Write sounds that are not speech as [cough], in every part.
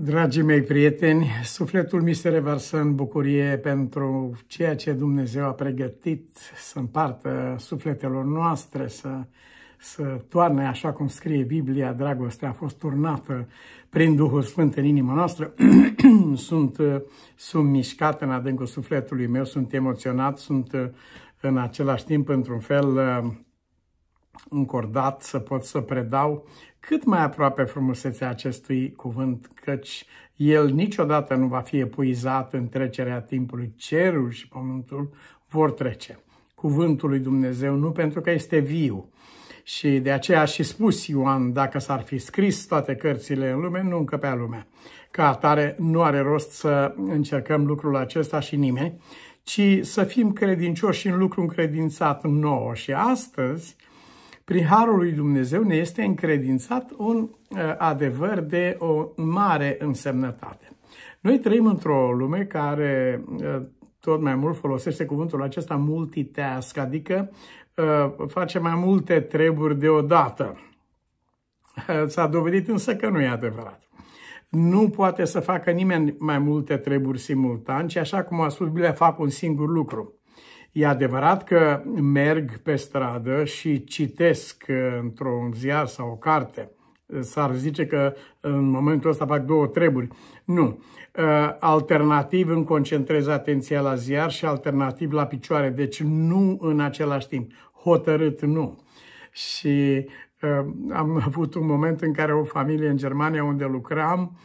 Dragii mei prieteni, sufletul mi se revarsă în bucurie pentru ceea ce Dumnezeu a pregătit să împartă sufletelor noastre, să, să toarne, așa cum scrie Biblia, dragostea a fost turnată prin Duhul Sfânt în inima noastră. [clears throat] sunt, uh, sunt mișcat în adâncul sufletului meu, sunt emoționat, sunt uh, în același timp, într-un fel, uh, încordat să pot să predau cât mai aproape frumusețea acestui cuvânt, căci el niciodată nu va fi epuizat în trecerea timpului. Cerul și pământul vor trece. Cuvântul lui Dumnezeu nu pentru că este viu. Și de aceea și spus Ioan, dacă s-ar fi scris toate cărțile în lume, nu încăpea lumea. Ca atare nu are rost să încercăm lucrul acesta și nimeni, ci să fim credincioși în lucru încredințat nouă. Și astăzi prin harul lui Dumnezeu ne este încredințat un uh, adevăr de o mare însemnătate. Noi trăim într-o lume care uh, tot mai mult folosește cuvântul acesta multitask, adică uh, face mai multe treburi deodată. [laughs] S-a dovedit însă că nu e adevărat. Nu poate să facă nimeni mai multe treburi simultan, ci așa cum a spus Biblia, fac un singur lucru. E adevărat că merg pe stradă și citesc uh, într-un ziar sau o carte. S-ar zice că uh, în momentul ăsta fac două treburi. Nu. Uh, alternativ îmi concentrez atenția la ziar și alternativ la picioare. Deci nu în același timp. Hotărât nu. Și am avut un moment în care o familie în Germania unde lucram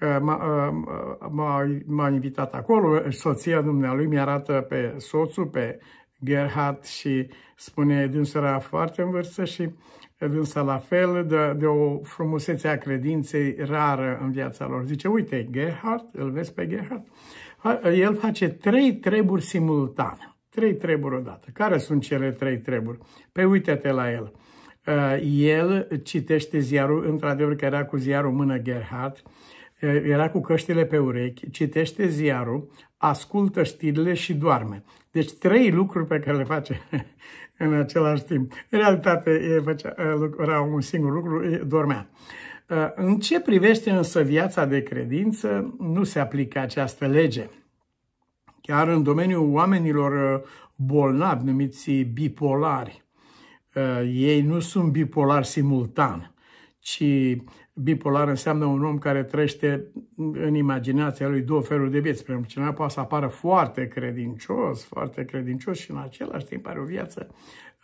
Eh, eh, m-a invitat acolo, soția dumnealui mi-arată pe soțul, pe Gerhard și spune dânsa era foarte în vârstă și dânsa la fel de, de o frumusețe a credinței rară în viața lor. Zice, uite, Gerhard, îl vezi pe Gerhard? El face trei treburi simultan, trei treburi odată. Care sunt cele trei treburi? Pe uite-te la el. Eh, el citește ziarul, într-adevăr că era cu ziarul mână Gerhard, era cu căștile pe urechi, citește ziarul, ascultă știrile și doarme. Deci trei lucruri pe care le face [laughs] în același timp. În realitate făcea, era un singur lucru, dormea. În ce privește însă viața de credință, nu se aplică această lege. Chiar în domeniul oamenilor bolnavi, numiți bipolari, ei nu sunt bipolari simultan, ci bipolar înseamnă un om care trăiește în imaginația lui două feluri de vieți. Pentru că cineva poate să apară foarte credincios, foarte credincios și în același timp are o viață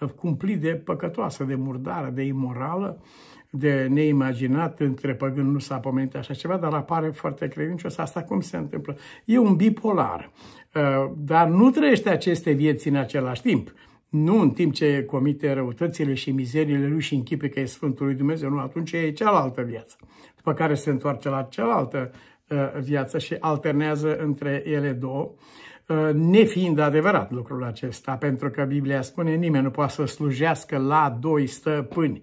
uh, cumplit de păcătoasă, de murdară, de imorală, de neimaginat, între păgând nu s-a pomenit așa ceva, dar apare foarte credincios. Asta cum se întâmplă? E un bipolar, uh, dar nu trăiește aceste vieți în același timp nu în timp ce comite răutățile și mizeriile lui și închipe că e Sfântul lui Dumnezeu, nu, atunci e cealaltă viață, după care se întoarce la cealaltă uh, viață și alternează între ele două, uh, nefiind adevărat lucrul acesta, pentru că Biblia spune nimeni nu poate să slujească la doi stăpâni.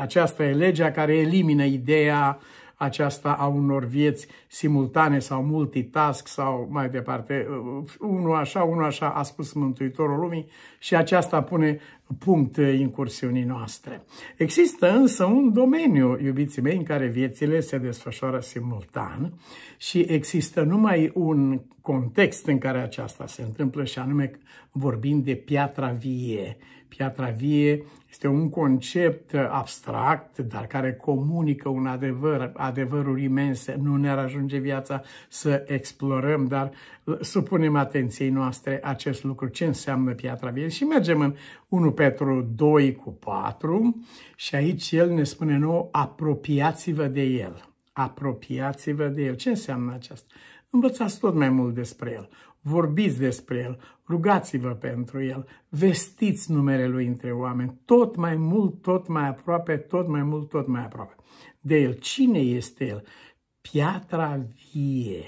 aceasta e legea care elimină ideea uh, aceasta a unor vieți simultane sau multitask sau mai departe, unul așa, unul așa, a spus Mântuitorul Lumii și aceasta pune punct incursiunii noastre. Există însă un domeniu, iubiții mei, în care viețile se desfășoară simultan și există numai un context în care aceasta se întâmplă și anume vorbim de piatra vie Piatra vie este un concept abstract, dar care comunică un adevăr, adevăruri imense. Nu ne-ar ajunge viața să explorăm, dar supunem atenției noastre acest lucru, ce înseamnă piatra vie. Și mergem în 1 Petru 2 cu 4 și aici el ne spune nou, apropiați-vă de el. Apropiați-vă de el. Ce înseamnă aceasta? Învățați tot mai mult despre el vorbiți despre el, rugați-vă pentru el, vestiți numele lui între oameni, tot mai mult, tot mai aproape, tot mai mult, tot mai aproape de el. Cine este el? Piatra vie.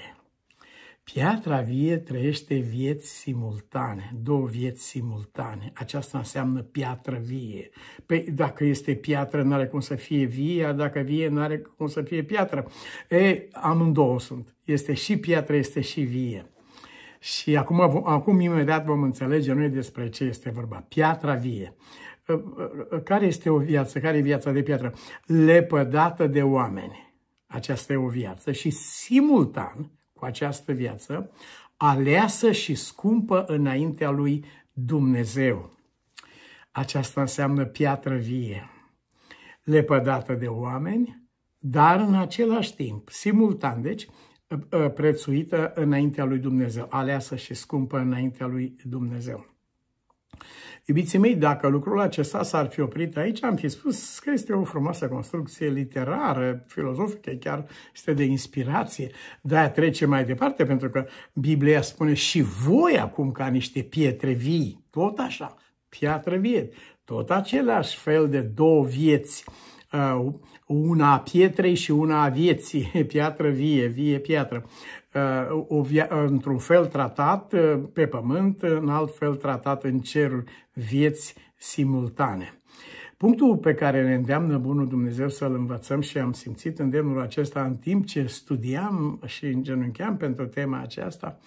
Piatra vie trăiește vieți simultane, două vieți simultane. Aceasta înseamnă piatră vie. Păi dacă este piatră, nu are cum să fie vie, dacă vie, nu are cum să fie piatră. E, amândouă sunt. Este și piatră, este și vie. Și acum, acum imediat vom înțelege noi despre ce este vorba. Piatra vie. Ă, ă, care este o viață? Care e viața de piatră? Lepădată de oameni. Aceasta e o viață și simultan cu această viață aleasă și scumpă înaintea lui Dumnezeu. Aceasta înseamnă piatră vie, lepădată de oameni, dar în același timp, simultan, deci, Uh, prețuită înaintea lui Dumnezeu, aleasă și scumpă înaintea lui Dumnezeu. Iubiții mei, dacă lucrul acesta s-ar fi oprit aici, am fi spus că este o frumoasă construcție literară, filozofică, chiar este de inspirație. De-aia trece mai departe, pentru că Biblia spune și voi acum ca niște pietre vii, tot așa, piatră vie, tot același fel de două vieți Uh, una a pietrei și una a vieții, [laughs] piatră vie, vie piatră. Uh, într-un fel tratat uh, pe pământ, în alt fel tratat în ceruri, vieți simultane. Punctul pe care ne îndeamnă Bunul Dumnezeu să-l învățăm și am simțit îndemnul acesta în timp ce studiam și îngenuncheam pentru tema aceasta,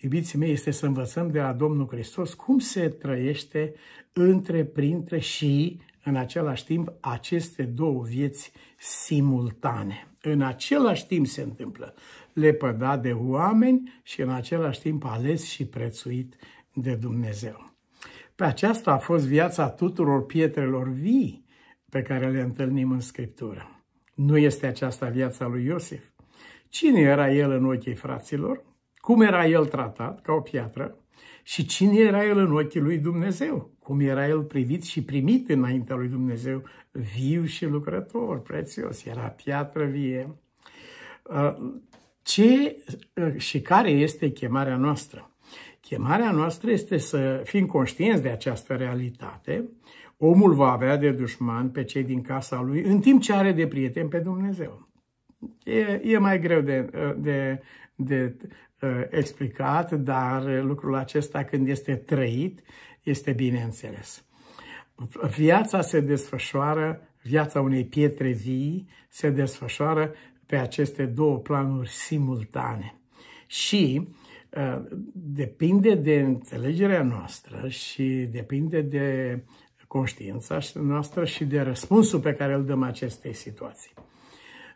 iubiții mei, este să învățăm de la Domnul Hristos cum se trăiește între, printre și în același timp aceste două vieți simultane. În același timp se întâmplă lepădat de oameni și în același timp ales și prețuit de Dumnezeu. Pe aceasta a fost viața tuturor pietrelor vii pe care le întâlnim în Scriptură. Nu este aceasta viața lui Iosif. Cine era el în ochii fraților? Cum era el tratat ca o piatră? și cine era el în ochii lui Dumnezeu, cum era el privit și primit înaintea lui Dumnezeu, viu și lucrător, prețios, era piatră vie. Uh, ce uh, și care este chemarea noastră? Chemarea noastră este să fim conștienți de această realitate. Omul va avea de dușman pe cei din casa lui, în timp ce are de prieten pe Dumnezeu. E, e mai greu de, uh, de de uh, explicat, dar lucrul acesta când este trăit, este bine înțeles. Viața se desfășoară, viața unei pietre vii se desfășoară pe aceste două planuri simultane. Și uh, depinde de înțelegerea noastră și depinde de conștiința noastră și de răspunsul pe care îl dăm acestei situații.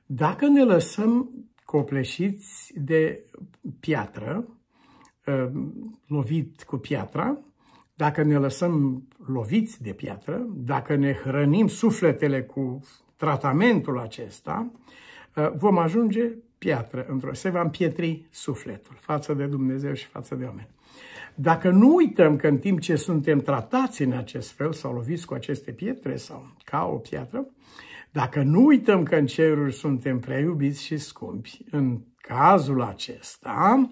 Dacă ne lăsăm copleșiți de piatră, uh, lovit cu piatra, dacă ne lăsăm loviți de piatră, dacă ne hrănim sufletele cu tratamentul acesta, uh, vom ajunge piatră într-o se va împietri sufletul față de Dumnezeu și față de oameni. Dacă nu uităm că în timp ce suntem tratați în acest fel sau loviți cu aceste pietre sau ca o piatră, dacă nu uităm că în ceruri suntem prea iubiți și scumpi, în cazul acesta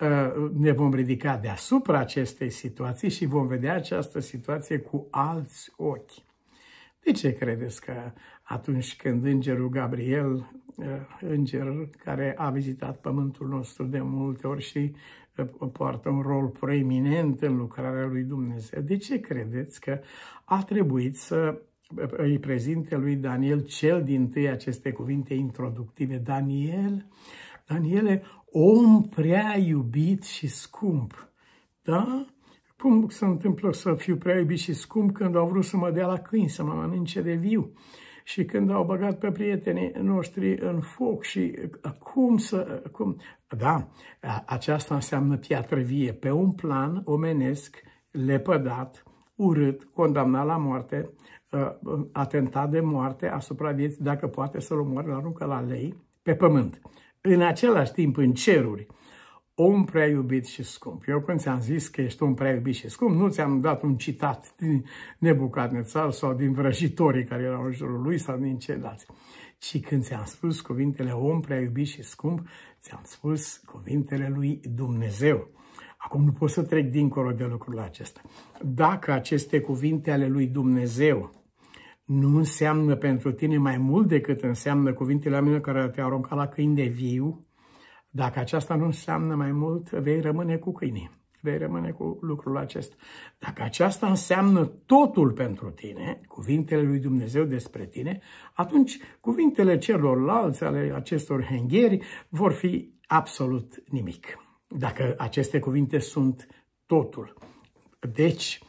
ă, ne vom ridica deasupra acestei situații și vom vedea această situație cu alți ochi. De ce credeți că atunci când îngerul Gabriel, ă, înger care a vizitat pământul nostru de multe ori și poartă un rol proeminent în lucrarea lui Dumnezeu. De ce credeți că a trebuit să îi prezinte lui Daniel cel din tâi aceste cuvinte introductive? Daniel, Daniele, om prea iubit și scump. Da? Cum se întâmplă să fiu prea iubit și scump când au vrut să mă dea la câini, să mă mănânce de viu? și când au băgat pe prietenii noștri în foc și uh, cum să... Uh, cum... Da, aceasta înseamnă piatră vie pe un plan omenesc, lepădat, urât, condamnat la moarte, uh, atentat de moarte asupra vieții, dacă poate să-l omoare, l aruncă la lei, pe pământ. În același timp, în ceruri, om prea iubit și scump. Eu când ți-am zis că ești om prea iubit și scump, nu ți-am dat un citat din Nebucadnețar sau din vrăjitorii care erau în jurul lui sau din ceilalți, Și când ți-am spus cuvintele om prea iubit și scump, ți-am spus cuvintele lui Dumnezeu. Acum nu pot să trec dincolo de lucrurile acestea. Dacă aceste cuvinte ale lui Dumnezeu nu înseamnă pentru tine mai mult decât înseamnă cuvintele mele care te aruncat la câini de viu, dacă aceasta nu înseamnă mai mult, vei rămâne cu câinii. Vei rămâne cu lucrul acesta. Dacă aceasta înseamnă totul pentru tine, cuvintele lui Dumnezeu despre tine, atunci cuvintele celorlalți ale acestor hengheri vor fi absolut nimic. Dacă aceste cuvinte sunt totul. Deci,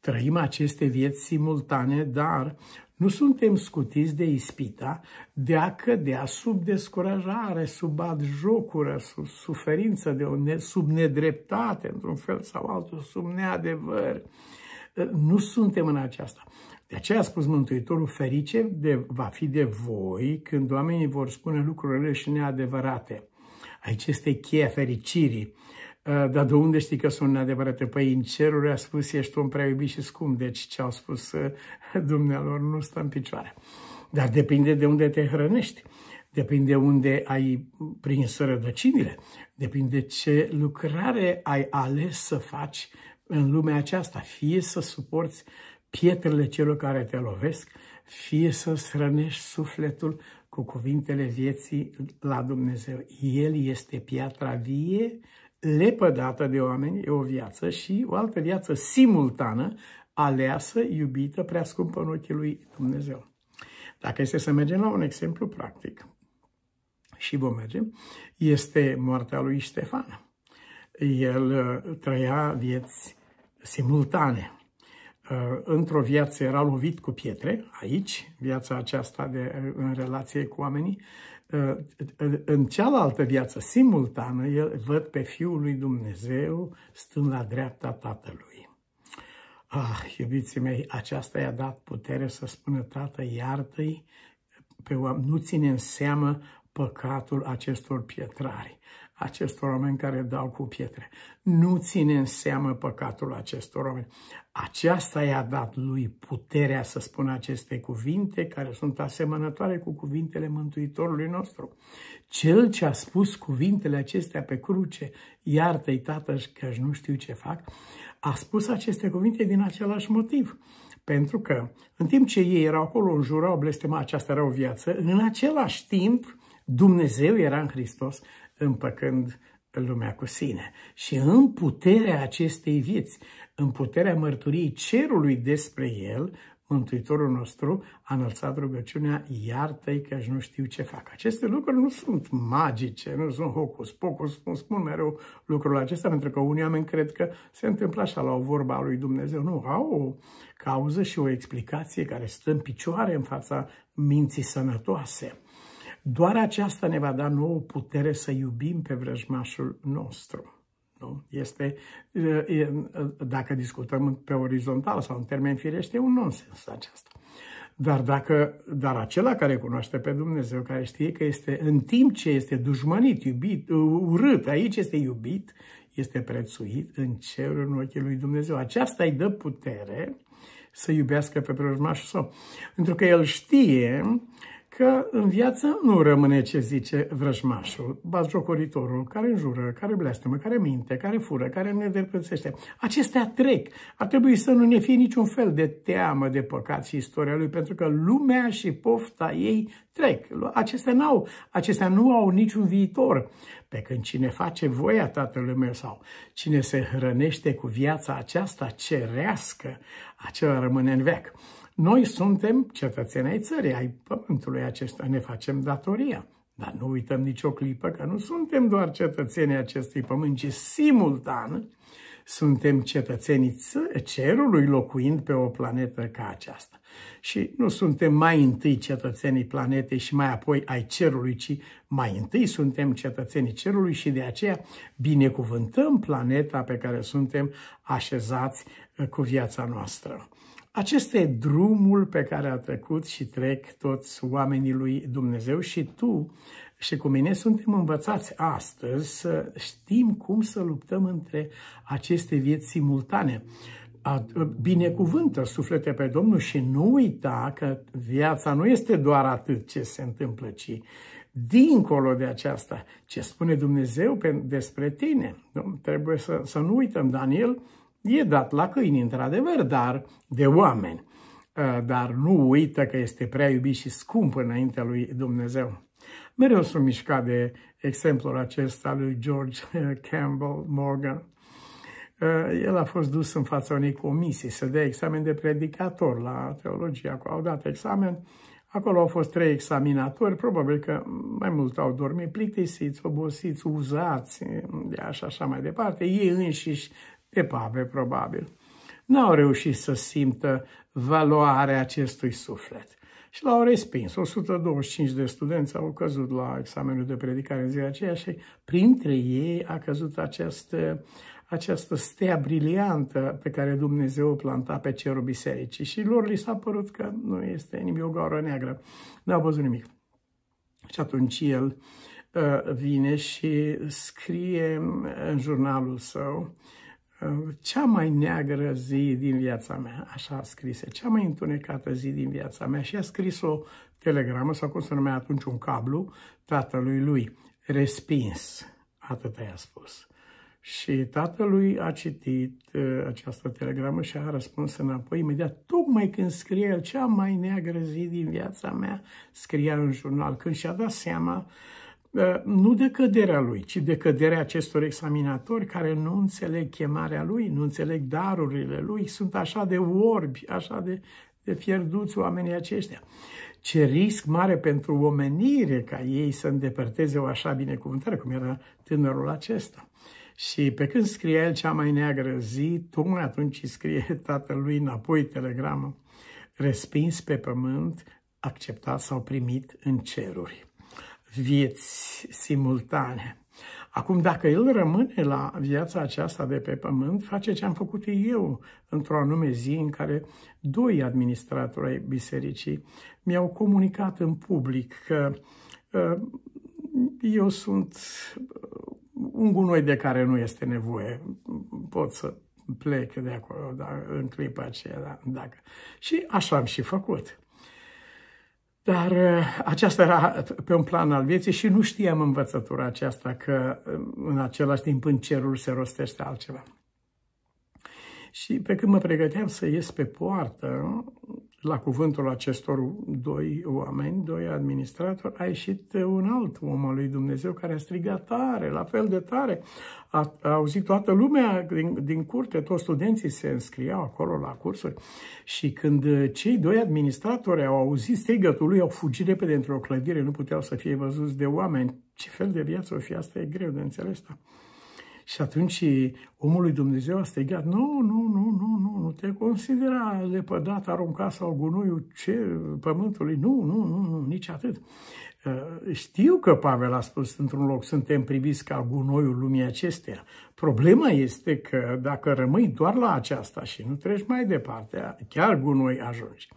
trăim aceste vieți simultane, dar nu suntem scutiți de ispita de a cădea sub descurajare, sub jocură, sub suferință, de o ne, sub nedreptate, într-un fel sau altul, sub neadevăr. Nu suntem în aceasta. De aceea a spus Mântuitorul, ferice de, va fi de voi când oamenii vor spune lucrurile și neadevărate. Aici este cheia fericirii Uh, dar de unde știi că sunt adevărate? Păi în ceruri a spus, ești un prea iubit și scump, deci ce au spus uh, [laughs] dumnealor nu stă în picioare. Dar depinde de unde te hrănești, depinde unde ai prins rădăcinile, depinde ce lucrare ai ales să faci în lumea aceasta, fie să suporți pietrele celor care te lovesc, fie să strănești hrănești sufletul cu cuvintele vieții la Dumnezeu. El este piatra vie lepădată de oameni e o viață și o altă viață simultană, aleasă, iubită, prea scumpă în ochii lui Dumnezeu. Dacă este să mergem la un exemplu practic, și vom merge, este moartea lui Ștefan. El uh, trăia vieți simultane. Uh, într-o viață era lovit cu pietre, aici, viața aceasta de, uh, în relație cu oamenii, în cealaltă viață, simultană, el văd pe Fiul lui Dumnezeu stând la dreapta Tatălui. Ah, iubiții mei, aceasta i-a dat putere să spună, Tată, iartă-i, pe oameni, nu ține în seamă păcatul acestor pietrari acestor oameni care dau cu pietre. Nu ține în seamă păcatul acestor oameni. Aceasta i-a dat lui puterea să spună aceste cuvinte care sunt asemănătoare cu cuvintele Mântuitorului nostru. Cel ce a spus cuvintele acestea pe cruce, iartă-i tată că nu știu ce fac, a spus aceste cuvinte din același motiv. Pentru că, în timp ce ei erau acolo, în jurau, blestema această rău viață, în același timp, Dumnezeu era în Hristos, împăcând lumea cu sine. Și în puterea acestei vieți, în puterea mărturiei cerului despre el, Mântuitorul nostru a înălțat rugăciunea, iartă-i că nu știu ce fac. Aceste lucruri nu sunt magice, nu sunt hocus pocus, nu spun mereu lucrul acesta, pentru că unii oameni cred că se întâmplă așa la o vorba a lui Dumnezeu. Nu, au o cauză și o explicație care stă în picioare în fața minții sănătoase. Doar aceasta ne va da nouă putere să iubim pe vrăjmașul nostru. Nu? Este, dacă discutăm pe orizontal sau în termen firește, este un nonsens aceasta. Dar, dacă, dar acela care cunoaște pe Dumnezeu, care știe că este în timp ce este dușmănit, iubit, urât, aici este iubit, este prețuit în cerul în ochii lui Dumnezeu. Aceasta îi dă putere să iubească pe prăjmașul său. Pentru că el știe că în viață nu rămâne ce zice vrăjmașul, bazjocoritorul, care înjură, care blestemă, care minte, care fură, care ne nedreptățește. Acestea trec. Ar trebui să nu ne fie niciun fel de teamă de păcat și istoria lui, pentru că lumea și pofta ei trec. Acestea, n-au, acestea nu au niciun viitor. Pe când cine face voia Tatălui meu sau cine se hrănește cu viața aceasta cerească, acela rămâne în veac. Noi suntem cetățenii țării, ai pământului acesta, ne facem datoria. Dar nu uităm nicio clipă că nu suntem doar cetățenii acestui pământ, ci simultan suntem cetățenii cerului locuind pe o planetă ca aceasta. Și nu suntem mai întâi cetățenii planetei și mai apoi ai cerului, ci mai întâi suntem cetățenii cerului și de aceea binecuvântăm planeta pe care suntem așezați uh, cu viața noastră. Acesta e drumul pe care a trecut și trec toți oamenii lui Dumnezeu și tu și cu mine suntem învățați astăzi să știm cum să luptăm între aceste vieți simultane. Binecuvântă suflete pe Domnul și nu uita că viața nu este doar atât ce se întâmplă, ci dincolo de aceasta, ce spune Dumnezeu despre tine. Trebuie să, să nu uităm, Daniel E dat la câini, într-adevăr, dar de oameni. Uh, dar nu uită că este prea iubit și scump înaintea lui Dumnezeu. Mereu sunt mișcat de exemplul acesta lui George uh, Campbell Morgan. Uh, el a fost dus în fața unei comisii să dea examen de predicator la teologie. Acolo au dat examen. Acolo au fost trei examinatori, probabil că mai mult au dormit plictisiți, obosiți, uzați, de așa, așa mai departe. Ei înșiși epabe, probabil, n-au reușit să simtă valoarea acestui suflet. Și l-au respins. 125 de studenți au căzut la examenul de predicare în ziua aceea și printre ei a căzut această, această stea briliantă pe care Dumnezeu o planta pe cerul bisericii. Și lor li s-a părut că nu este nimic o gaură neagră. N-au văzut nimic. Și atunci el uh, vine și scrie în jurnalul său cea mai neagră zi din viața mea, așa a scris, cea mai întunecată zi din viața mea și a scris o telegramă sau cum se numea atunci un cablu tatălui lui, respins, atât i-a spus. Și tatălui a citit uh, această telegramă și a răspuns înapoi imediat, tocmai când scrie el cea mai neagră zi din viața mea, scria în jurnal, când și-a dat seama uh, Ă, nu de căderea lui, ci de căderea acestor examinatori care nu înțeleg chemarea lui, nu înțeleg darurile lui, sunt așa de orbi, așa de, de pierduți oamenii aceștia. Ce risc mare pentru omenire ca ei să îndepărteze o așa binecuvântare, cum era tânărul acesta. Și pe când scrie el cea mai neagră zi, tocmai atunci scrie tatălui înapoi telegramă, respins pe pământ, acceptat sau primit în ceruri vieți simultane. Acum, dacă el rămâne la viața aceasta de pe pământ, face ce am făcut eu într-o anume zi în care doi administratori ai bisericii mi-au comunicat în public că uh, eu sunt ă, un gunoi de care nu este nevoie. Pot să plec de acolo da, în clipa aceea, da, dacă. Și așa am și făcut. Dar uh, aceasta era pe un plan al vieții și nu știam învățătura aceasta că um, în același timp în cerul se rostește altceva. Și pe când mă pregăteam să ies pe poartă, la cuvântul acestor doi oameni, doi administratori, a ieșit un alt om al lui Dumnezeu care a strigat tare, la fel de tare. A, a auzit toată lumea din, din curte, toți studenții se înscriau acolo la cursuri și când cei doi administratori au auzit strigătul lui, au fugit repede într-o clădire, nu puteau să fie văzuți de oameni. Ce fel de viață o fi asta? E greu de înțeles. Da? Și atunci omul lui Dumnezeu a strigat, nu, nu, nu, nu, nu, nu te considera lepădat, aruncat sau gunoiul ce, pământului, nu, nu, nu, nu, nici atât. Eh, știu că Pavel a spus într-un loc, suntem priviți ca gunoiul lumii acesteia. Problema este că dacă rămâi doar la aceasta și nu treci mai departe, chiar gunoi ajungi.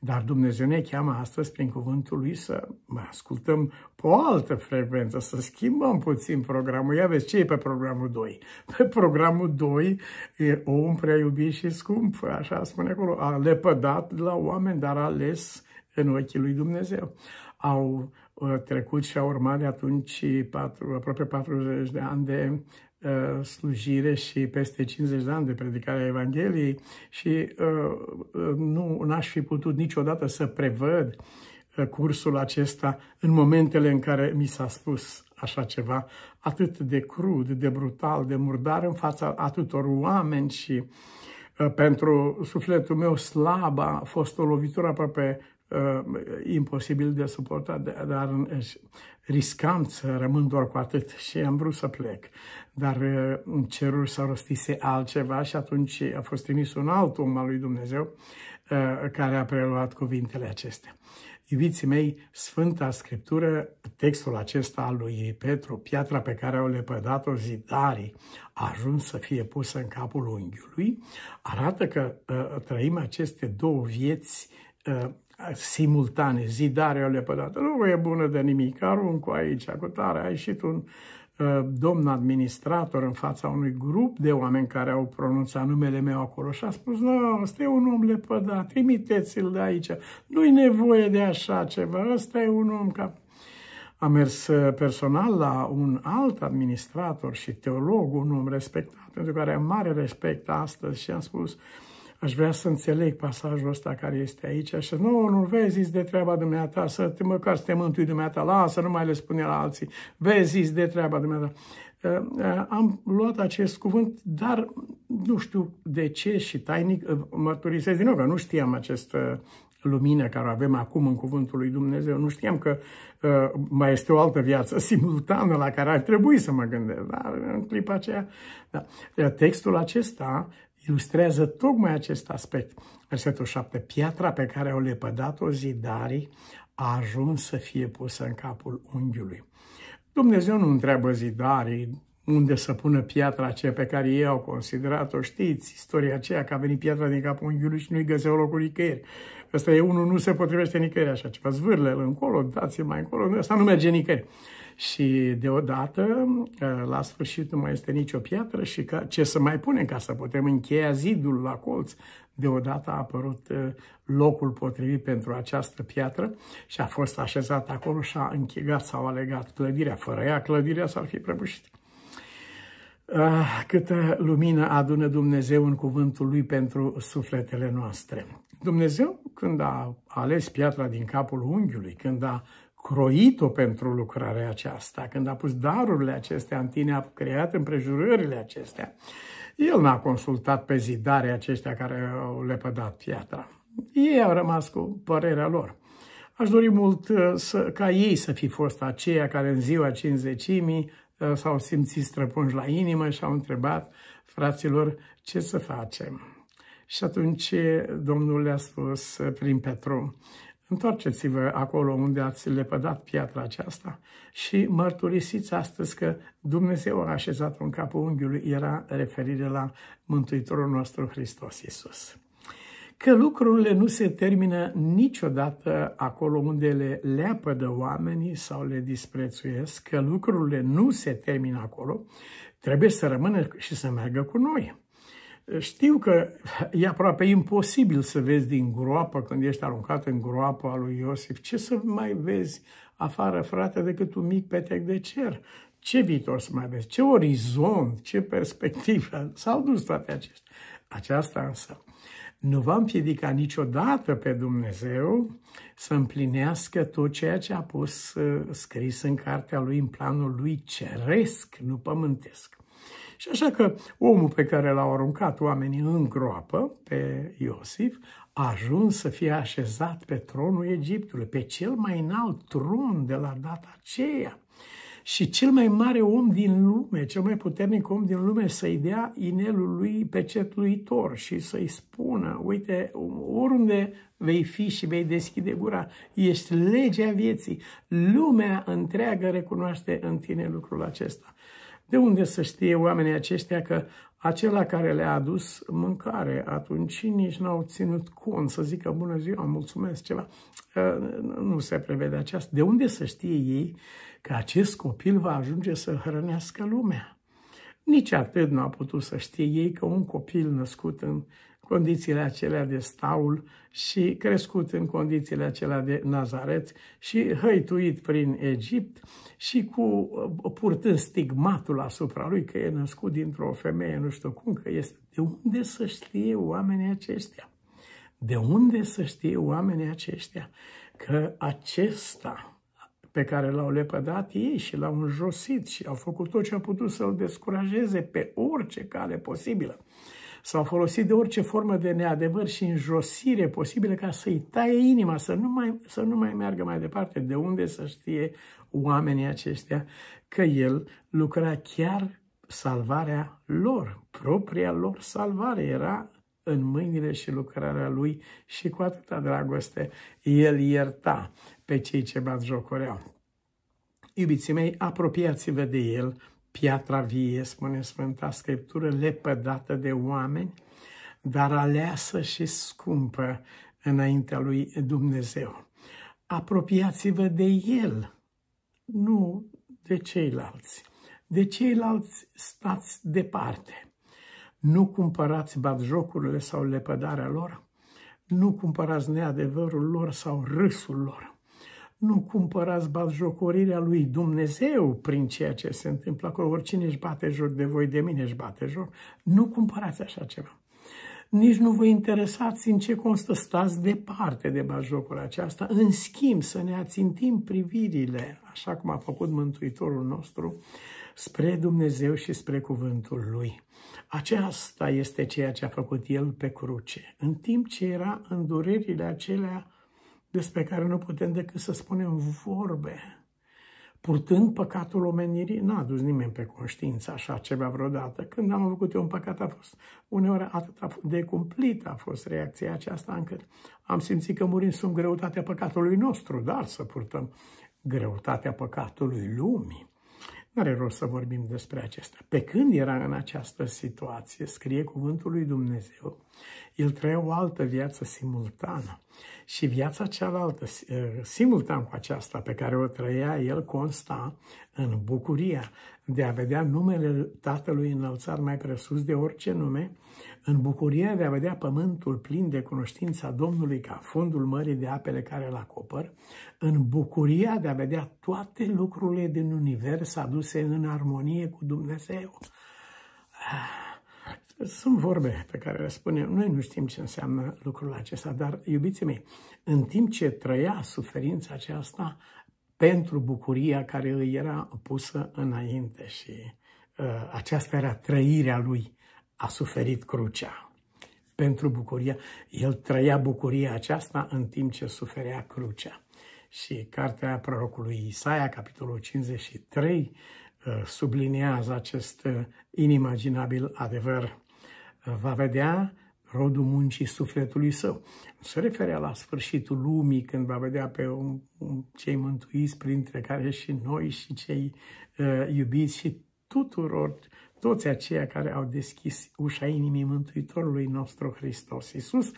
Dar Dumnezeu ne cheamă astăzi prin cuvântul lui să mai ascultăm pe o altă frecvență, să schimbăm puțin programul. Ia vezi ce e pe programul 2. Pe programul 2 e om prea iubit și scump, așa spune acolo, a lepădat la oameni, dar ales în ochii lui Dumnezeu. Au Uh, trecut și a urmat de atunci 4, aproape 40 de ani de uh, slujire și peste 50 de ani de predicare a Evangheliei și uh, uh nu n-aș fi putut niciodată să prevăd uh, cursul acesta în momentele în care mi s-a spus așa ceva, atât de crud, de brutal, de murdar în fața atâtor oameni și pentru sufletul meu slab a fost o lovitură aproape Uh, imposibil de suportat, dar uh, riscant să rămân doar cu atât și am vrut să plec. Dar în uh, ceruri s-a rostise altceva și atunci a fost trimis un alt om al lui Dumnezeu care a preluat cuvintele acestea. Iubiții mei, Sfânta Scriptură, textul acesta al lui Petru, piatra pe care au lepădat-o zidarii, a ajuns să fie pusă în capul unghiului, arată că uh, trăim aceste două vieți uh, simultane, zidare ale lepădată. Nu e bună de nimic, arunc aici, cu tare, a ieșit un uh, domn administrator în fața unui grup de oameni care au pronunțat numele meu acolo și a spus, nu, ăsta e un om lepădat, trimiteți-l de aici, nu-i nevoie de așa ceva, ăsta e un om ca... a mers uh, personal la un alt administrator și teolog, un om respectat, pentru care am mare respect astăzi și am spus, uh, aș vrea să înțeleg pasajul ăsta care este aici și nu, nu vezi de treaba dumneata, să te, măcar să te mântui dumneata, lasă, nu mai le spune la alții, vezi de treaba dumneata. Uh, uh, am luat acest cuvânt, dar nu știu de ce și tainic, uh, mărturisesc din nou că nu știam acest lumină care avem acum în Cuvântul lui Dumnezeu. Nu știam că uh, mai este o altă viață [laughs] simultană la care ar trebui să mă gândesc, dar în clipa aceea... Da. Textul acesta ilustrează tocmai acest aspect. Versetul 7. Piatra pe care au lepădat-o zidarii a ajuns să fie pusă în capul unghiului. Dumnezeu nu întreabă zidarii unde să pună piatra aceea pe care ei au considerat-o. Știți, istoria aceea că a venit piatra din capul unghiului și nu-i găseau locul nicăieri. Ăsta e unul, nu se potrivește nicăieri așa ceva. Zvârlele încolo, dați-l mai încolo, ăsta nu merge nicăieri și deodată, ă, la sfârșit, nu mai este nicio piatră și ca, ce să mai punem ca să putem încheia zidul la colț. Deodată a apărut ă, locul potrivit pentru această piatră și a fost așezat acolo și a închegat sau a legat clădirea. Fără ea, clădirea s-ar fi prăbușit. Ă, câtă lumină adună Dumnezeu în cuvântul Lui pentru sufletele noastre. Dumnezeu, când a ales piatra din capul unghiului, când a croit-o pentru lucrarea aceasta, când a pus darurile acestea în tine, a creat împrejurările acestea. El n-a consultat pe zidare aceștia care au lepădat piatra. Ei au rămas cu părerea lor. Aș dori mult uh, să, ca ei să fi fost aceia care în ziua cinzecimii uh, s-au simțit străpunși la inimă și au întrebat, fraților, ce să facem? Și atunci uh, Domnul le-a spus prin Petru, Întoarceți-vă acolo unde ați lepădat piatra aceasta și mărturisiți astăzi că Dumnezeu a așezat în capul unghiului, era referire la Mântuitorul nostru Hristos Iisus. Că lucrurile nu se termină niciodată acolo unde le leapădă oamenii sau le disprețuiesc, că lucrurile nu se termină acolo, trebuie să rămână și să meargă cu noi. Știu că e aproape imposibil să vezi din groapă, când ești aruncat în a lui Iosif, ce să mai vezi afară, frate, decât un mic petec de cer. Ce viitor să mai vezi? Ce orizont? Ce perspectivă? S-au dus toate acestea. Aceasta însă nu va împiedica niciodată pe Dumnezeu să împlinească tot ceea ce a pus uh, scris în cartea lui, în planul lui ceresc, nu pământesc. Și așa că omul pe care l-au aruncat oamenii în groapă, pe Iosif, a ajuns să fie așezat pe tronul Egiptului, pe cel mai înalt tron de la data aceea. Și cel mai mare om din lume, cel mai puternic om din lume, să-i dea inelul lui pe cetluitor și să-i spună, uite, oriunde vei fi și vei deschide gura, ești legea vieții. Lumea întreagă recunoaște în tine lucrul acesta. De unde să știe oamenii aceștia că acela care le-a adus mâncare atunci nici n-au ținut cont să zică bună ziua, mulțumesc, ceva. Ă, nu se prevede aceasta. De unde să știe ei că acest copil va ajunge să hrănească lumea? Nici atât n-au putut să știe ei că un copil născut în condițiile acelea de staul și crescut în condițiile acelea de Nazaret și hăituit prin Egipt și cu uh, purtând stigmatul asupra lui că e născut dintr-o femeie, nu știu cum, că este. De unde să știe oamenii aceștia? De unde să știe oamenii aceștia că acesta, pe care l-au lepădat ei și l-au înjosit și au făcut tot ce a putut să-l descurajeze pe orice cale posibilă. S-au folosit de orice formă de neadevăr și înjosire posibilă ca să-i taie inima, să nu, mai, să nu mai meargă mai departe. De unde să știe oamenii aceștia că el lucra chiar salvarea lor, propria lor salvare. Era în mâinile și lucrarea lui și cu atâta dragoste el ierta pe cei ce bat jocoreau. Iubiții mei, apropiați-vă de el, piatra vie, spune Sfânta Scriptură, lepădată de oameni, dar aleasă și scumpă înaintea lui Dumnezeu. Apropiați-vă de El, nu de ceilalți. De ceilalți stați departe. Nu cumpărați batjocurile sau lepădarea lor, nu cumpărați neadevărul lor sau râsul lor nu cumpărați batjocorirea lui Dumnezeu prin ceea ce se întâmplă acolo. Oricine își bate joc de voi, de mine își bate joc. Nu cumpărați așa ceva. Nici nu vă interesați în ce constă. Stați departe de batjocul aceasta. În schimb, să ne ațintim privirile, așa cum a făcut Mântuitorul nostru, spre Dumnezeu și spre cuvântul Lui. Aceasta este ceea ce a făcut El pe cruce. În timp ce era în durerile acelea despre care nu putem decât să spunem vorbe. Purtând păcatul omenirii, n-a dus nimeni pe conștiință așa ceva vreodată. Când am făcut eu un păcat, a fost uneori atât de cumplit a fost reacția aceasta, încât am simțit că murim sub greutatea păcatului nostru, dar să purtăm greutatea păcatului lumii. Nu are rost să vorbim despre acesta. Pe când era în această situație, scrie cuvântul lui Dumnezeu, el trăia o altă viață simultană. Și viața cealaltă, eh, simultan cu aceasta pe care o trăia, el consta în bucuria de a vedea numele Tatălui înălțat mai presus de orice nume, în bucurie de a vedea pământul plin de cunoștința Domnului ca fondul mării de apele care îl acopăr, în bucuria de a vedea toate lucrurile din univers aduse în armonie cu Dumnezeu. Ah, sunt vorbe pe care le spunem. Noi nu știm ce înseamnă lucrul acesta, dar, iubiții mei, în timp ce trăia suferința aceasta pentru bucuria care îi era pusă înainte și uh, aceasta era trăirea lui a suferit crucea. Pentru bucuria, el trăia bucuria aceasta în timp ce suferea crucea. Și cartea prorocului Isaia, capitolul 53, uh, subliniază acest uh, inimaginabil adevăr. Uh, va vedea rodul muncii sufletului său. se referea la sfârșitul lumii când va vedea pe un, un, cei mântuiți, printre care și noi și cei uh, iubiți și tuturor toți aceia care au deschis ușa inimii Mântuitorului nostru Hristos Iisus.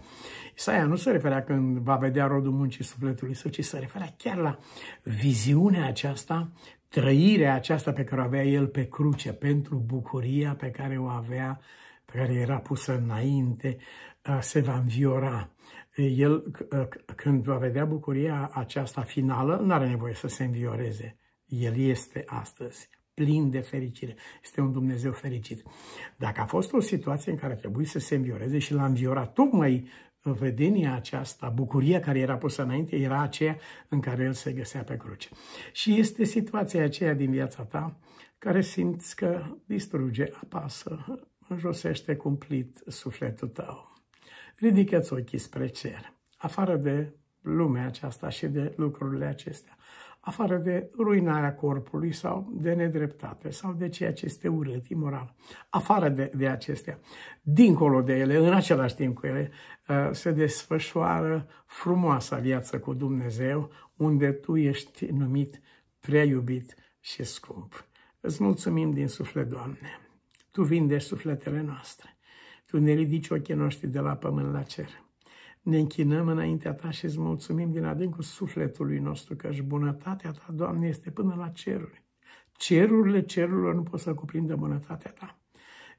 Isaia nu se referea când va vedea rodul muncii sufletului său, ci se referea chiar la viziunea aceasta, trăirea aceasta pe care o avea el pe cruce, pentru bucuria pe care o avea, pe care era pusă înainte, se va înviora. El, când va vedea bucuria aceasta finală, nu are nevoie să se învioreze. El este astăzi plin de fericire. Este un Dumnezeu fericit. Dacă a fost o situație în care trebuie să se învioreze și l-a înviorat tocmai vedenia aceasta, bucuria care era pusă înainte, era aceea în care el se găsea pe cruce. Și este situația aceea din viața ta care simți că distruge, apasă, înjosește cumplit sufletul tău. Ridică-ți ochii spre cer, afară de lumea aceasta și de lucrurile acestea afară de ruinarea corpului sau de nedreptate sau de ceea ce este urât, imoral. Afară de, de acestea, dincolo de ele, în același timp cu ele, uh, se desfășoară frumoasa viață cu Dumnezeu, unde tu ești numit prea iubit și scump. Îți mulțumim din suflet, Doamne. Tu vindești sufletele noastre. Tu ne ridici ochii noștri de la pământ la cer ne închinăm înaintea Ta și îți mulțumim din adâncul sufletului nostru, căci bunătatea Ta, Doamne, este până la ceruri. Cerurile cerurilor nu pot să cuprindă bunătatea Ta.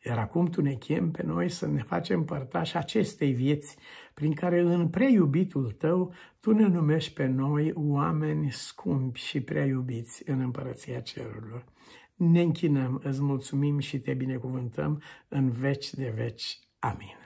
Iar acum Tu ne chem pe noi să ne facem părtași acestei vieți, prin care în preiubitul Tău Tu ne numești pe noi oameni scumpi și preiubiți în împărăția cerurilor. Ne închinăm, îți mulțumim și te binecuvântăm în veci de veci. Amin.